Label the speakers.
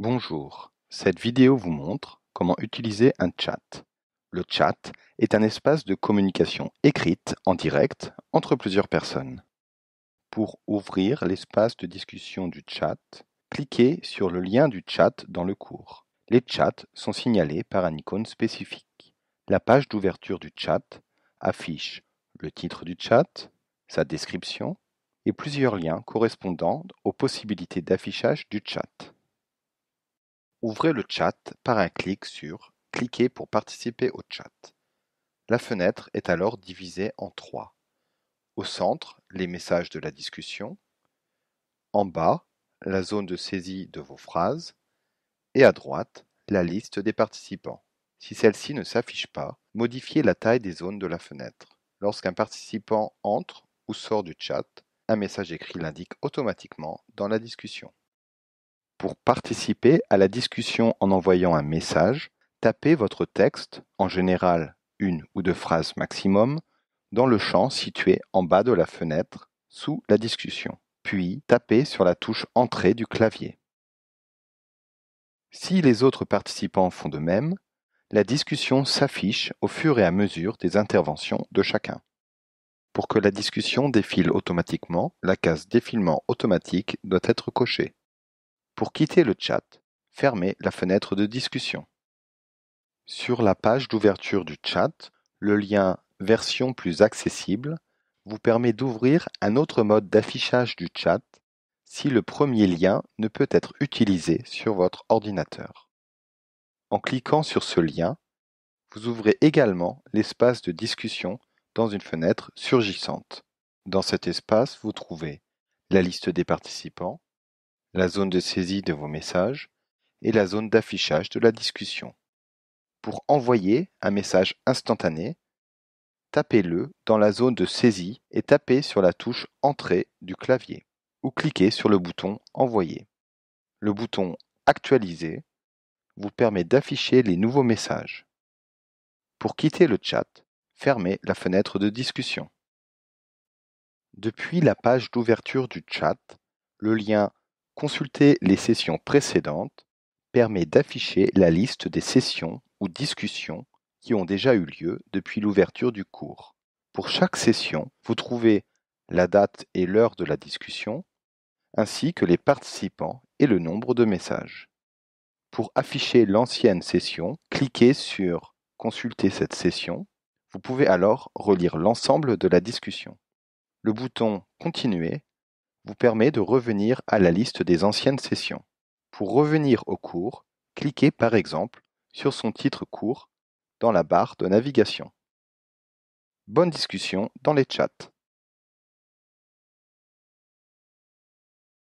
Speaker 1: Bonjour, cette vidéo vous montre comment utiliser un chat. Le chat est un espace de communication écrite en direct entre plusieurs personnes. Pour ouvrir l'espace de discussion du chat, cliquez sur le lien du chat dans le cours. Les chats sont signalés par un icône spécifique. La page d'ouverture du chat affiche le titre du chat, sa description et plusieurs liens correspondant aux possibilités d'affichage du chat. Ouvrez le chat par un clic sur Cliquez pour participer au chat. La fenêtre est alors divisée en trois. Au centre, les messages de la discussion. En bas, la zone de saisie de vos phrases. Et à droite, la liste des participants. Si celle-ci ne s'affiche pas, modifiez la taille des zones de la fenêtre. Lorsqu'un participant entre ou sort du chat, un message écrit l'indique automatiquement dans la discussion. Pour participer à la discussion en envoyant un message, tapez votre texte, en général une ou deux phrases maximum, dans le champ situé en bas de la fenêtre, sous la discussion. Puis tapez sur la touche Entrée du clavier. Si les autres participants font de même, la discussion s'affiche au fur et à mesure des interventions de chacun. Pour que la discussion défile automatiquement, la case Défilement automatique doit être cochée. Pour quitter le chat, fermez la fenêtre de discussion. Sur la page d'ouverture du chat, le lien Version plus accessible vous permet d'ouvrir un autre mode d'affichage du chat si le premier lien ne peut être utilisé sur votre ordinateur. En cliquant sur ce lien, vous ouvrez également l'espace de discussion dans une fenêtre surgissante. Dans cet espace, vous trouvez la liste des participants, la zone de saisie de vos messages et la zone d'affichage de la discussion. Pour envoyer un message instantané, tapez-le dans la zone de saisie et tapez sur la touche Entrée du clavier ou cliquez sur le bouton Envoyer. Le bouton Actualiser vous permet d'afficher les nouveaux messages. Pour quitter le chat, fermez la fenêtre de discussion. Depuis la page d'ouverture du chat, le lien Consulter les sessions précédentes permet d'afficher la liste des sessions ou discussions qui ont déjà eu lieu depuis l'ouverture du cours. Pour chaque session, vous trouvez la date et l'heure de la discussion, ainsi que les participants et le nombre de messages. Pour afficher l'ancienne session, cliquez sur Consulter cette session. Vous pouvez alors relire l'ensemble de la discussion. Le bouton Continuer vous permet de revenir à la liste des anciennes sessions. Pour revenir au cours, cliquez par exemple sur son titre cours dans la barre de navigation. Bonne discussion dans les chats.